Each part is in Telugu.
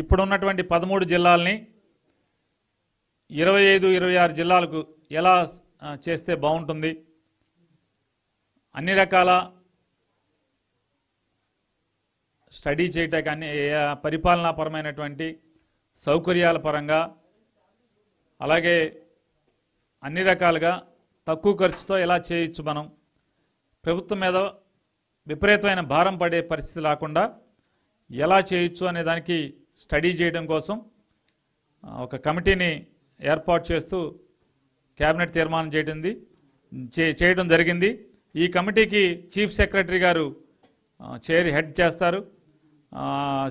ఇప్పుడున్నటువంటి పదమూడు జిల్లాలని ఇరవై ఐదు ఇరవై ఆరు జిల్లాలకు ఎలా చేస్తే బాగుంటుంది అన్ని రకాల స్టడీ చేయటం కానీ పరిపాలనాపరమైనటువంటి సౌకర్యాల పరంగా అలాగే అన్ని రకాలుగా తక్కువ ఖర్చుతో ఎలా చేయొచ్చు మనం ప్రభుత్వం మీద విపరీతమైన భారం పడే పరిస్థితి లేకుండా ఎలా చేయొచ్చు అనే దానికి స్టడీ చేయడం కోసం ఒక కమిటీని ఏర్పాటు చేస్తూ కేబినెట్ తీర్మానం చేయడింది చేయడం జరిగింది ఈ కమిటీకి చీఫ్ సెక్రటరీ గారు చైర్ హెడ్ చేస్తారు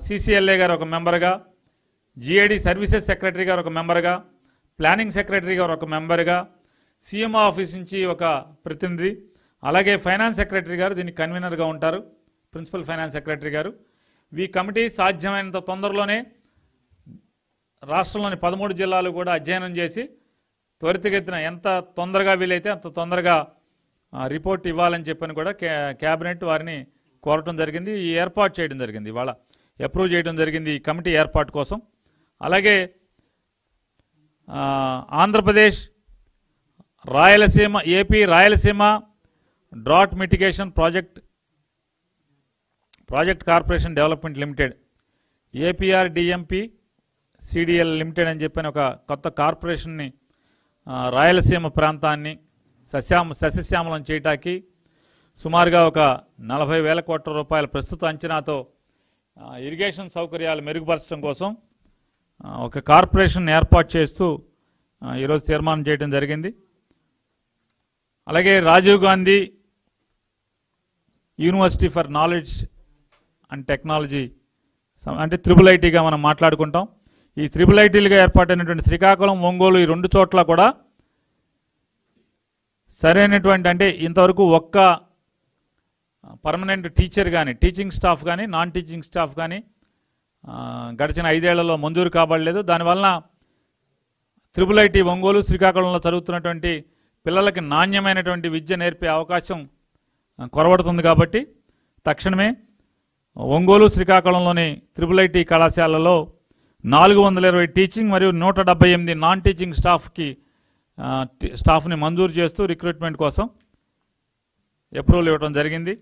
సిసిఎల్ఏ గారు ఒక మెంబర్గా జిఐడి సర్వీసెస్ సెక్రటరీ గారు ఒక మెంబర్గా ప్లానింగ్ సెక్రటరీ గారు ఒక మెంబర్గా సీఎంఓ ఆఫీస్ నుంచి ఒక ప్రతినిధి అలాగే ఫైనాన్స్ సెక్రటరీ గారు దీనికి కన్వీనర్గా ఉంటారు ప్రిన్సిపల్ ఫైనాన్స్ సెక్రటరీ గారు ఈ కమిటీ సాధ్యమైనంత తొందరలోనే రాష్ట్రంలోని పదమూడు జిల్లాలు కూడా అధ్యయనం చేసి త్వరితగతిన ఎంత తొందరగా వీలైతే అంత తొందరగా రిపోర్ట్ ఇవ్వాలని చెప్పని కూడా క్యాబినెట్ వారిని కోరటం జరిగింది ఈ ఏర్పాటు చేయడం జరిగింది ఇవాళ అప్రూవ్ చేయడం జరిగింది ఈ కమిటీ ఏర్పాటు కోసం అలాగే Andhra Pradesh Rayalaseema AP Rayalaseema drought mitigation project project corporation development limited APR DMP CDL limited అని చెప్పిన ఒక కొత్త కార్పొరేషన్ని రాయలసీమ ప్రాంతాన్ని సస్యామ సస్యశ్యామలం చేయటానికి సుమారుగా ఒక నలభై వేల కోట్ల రూపాయల ప్రస్తుత అంచనాతో ఇరిగేషన్ సౌకర్యాలు మెరుగుపరచడం కోసం ఒక కార్పొరేషన్ ఏర్పాటు చేస్తూ ఈరోజు తీర్మానం చేయడం జరిగింది అలాగే Rajiv Gandhi university for knowledge and technology అంటే త్రిబుల్ ఐటీగా మనం మాట్లాడుకుంటాం ఈ త్రిబుల్ ఐటీలుగా ఏర్పాటైనటువంటి శ్రీకాకుళం ఒంగోలు ఈ రెండు చోట్ల కూడా సరైనటువంటి అంటే ఇంతవరకు ఒక్క పర్మనెంట్ టీచర్ కానీ టీచింగ్ స్టాఫ్ కానీ నాన్ టీచింగ్ స్టాఫ్ కానీ గడిచిన ఐదేళ్లలో మంజూరు కాబడలేదు దానివల్ల త్రిబుల్ ఐటీ ఒంగోలు శ్రీకాకుళంలో చదువుతున్నటువంటి పిల్లలకి నాణ్యమైనటువంటి విద్య నేర్పే అవకాశం కొరబడుతుంది కాబట్టి తక్షణమే ఒంగోలు శ్రీకాకుళంలోని త్రిపుల్ ఐటీ కళాశాలలో నాలుగు వందల ఇరవై టీచింగ్ మరియు నూట డెబ్బై ఎనిమిది నాన్ టీచింగ్ స్టాఫ్కి స్టాఫ్ని మంజూరు చేస్తూ రిక్రూట్మెంట్ కోసం అప్రూవల్ ఇవ్వడం జరిగింది